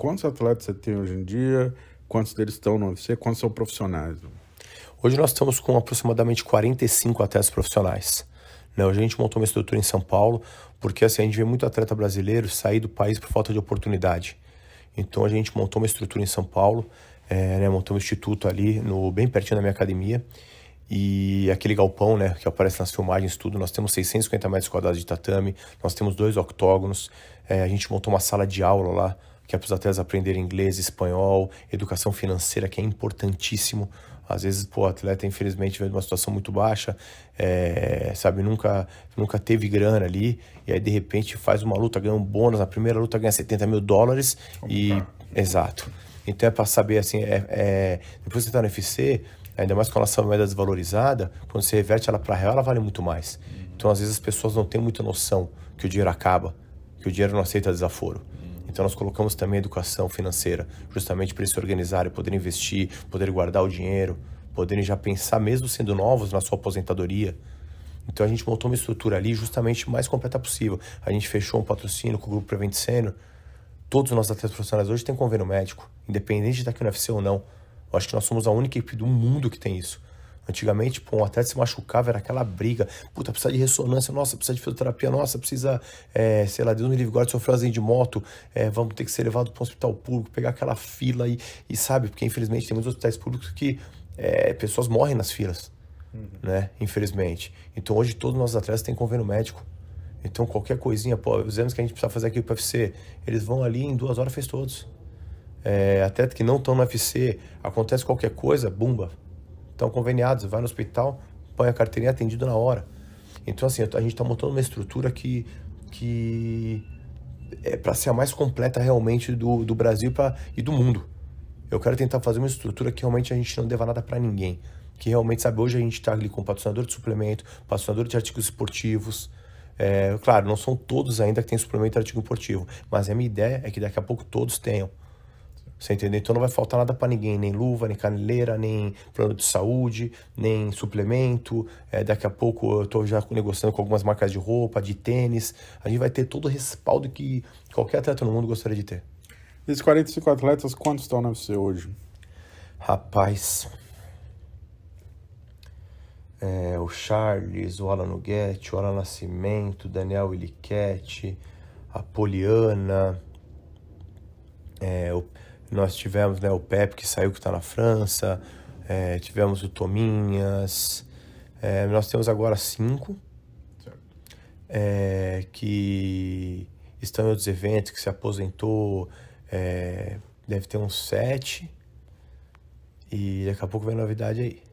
quantos atletas você tem hoje em dia? Quantos deles estão no UFC? Quantos são profissionais? Hoje nós estamos com aproximadamente 45 atletas profissionais. Hoje né? a gente montou uma estrutura em São Paulo, porque assim, a gente vê muito atleta brasileiro sair do país por falta de oportunidade. Então a gente montou uma estrutura em São Paulo, é, né? montou um instituto ali, no, bem pertinho da minha academia, e aquele galpão, né, que aparece nas filmagens, tudo, nós temos 650 metros quadrados de tatame, nós temos dois octógonos, é, a gente montou uma sala de aula lá que é para os atletas aprenderem inglês, espanhol, educação financeira, que é importantíssimo. Às vezes, pô, o atleta, infelizmente, vem de uma situação muito baixa, é, sabe, nunca, nunca teve grana ali, e aí, de repente, faz uma luta, ganha um bônus, na primeira luta ganha 70 mil dólares Opa. e... Exato. Então é para saber, assim, é, é, depois que você tá no UFC, ainda mais com a nossa moeda é desvalorizada, quando você reverte ela para real, ela vale muito mais. Uhum. Então, às vezes, as pessoas não têm muita noção que o dinheiro acaba, que o dinheiro não aceita desaforo. Uhum. Então nós colocamos também educação financeira, justamente para eles se organizarem, poder investir, poder guardar o dinheiro, poderem já pensar, mesmo sendo novos, na sua aposentadoria. Então a gente montou uma estrutura ali justamente mais completa possível. A gente fechou um patrocínio com o Grupo Prevent Senior. Todos os nossos atletas profissionais hoje têm convênio médico, independente de estar aqui no UFC ou não. Eu acho que nós somos a única equipe do mundo que tem isso. Antigamente, pô, um atleta se machucava, era aquela briga. Puta, precisa de ressonância, nossa, precisa de fisioterapia, nossa, precisa, é, sei lá, Deus me livre, guarda, sofreu fazer de moto, é, vamos ter que ser levado para um hospital público, pegar aquela fila e, e sabe, porque infelizmente tem muitos hospitais públicos que é, pessoas morrem nas filas, uhum. né? Infelizmente. Então hoje todos os nossos atletas têm convênio médico. Então qualquer coisinha, pô, os exames que a gente precisa fazer aqui para UFC, eles vão ali em duas horas fez todos. É, até que não estão tá no UFC, acontece qualquer coisa, bumba, então, conveniados, vai no hospital, põe a carteirinha é atendido na hora. Então, assim, a gente está montando uma estrutura que, que é para ser a mais completa realmente do, do Brasil pra, e do mundo. Eu quero tentar fazer uma estrutura que realmente a gente não deva nada para ninguém. Que realmente, sabe, hoje a gente está ali com patrocinador de suplemento, patrocinador de artigos esportivos. É, claro, não são todos ainda que têm suplemento de artigo esportivo, mas a minha ideia é que daqui a pouco todos tenham. Você entendeu? Então não vai faltar nada para ninguém, nem luva, nem caneleira, nem plano de saúde, nem suplemento. É, daqui a pouco eu estou já negociando com algumas marcas de roupa, de tênis. A gente vai ter todo o respaldo que qualquer atleta no mundo gostaria de ter. Desses 45 atletas, quantos estão na UFC hoje? Rapaz. É, o Charles, o Alan Nuguete, o Alan Nascimento, Daniel Iliquete, a Poliana, é, o nós tivemos né, o Pepe que saiu que está na França, é, tivemos o Tominhas. É, nós temos agora cinco é, que estão em outros eventos, que se aposentou, é, deve ter uns sete. E daqui a pouco vem novidade aí.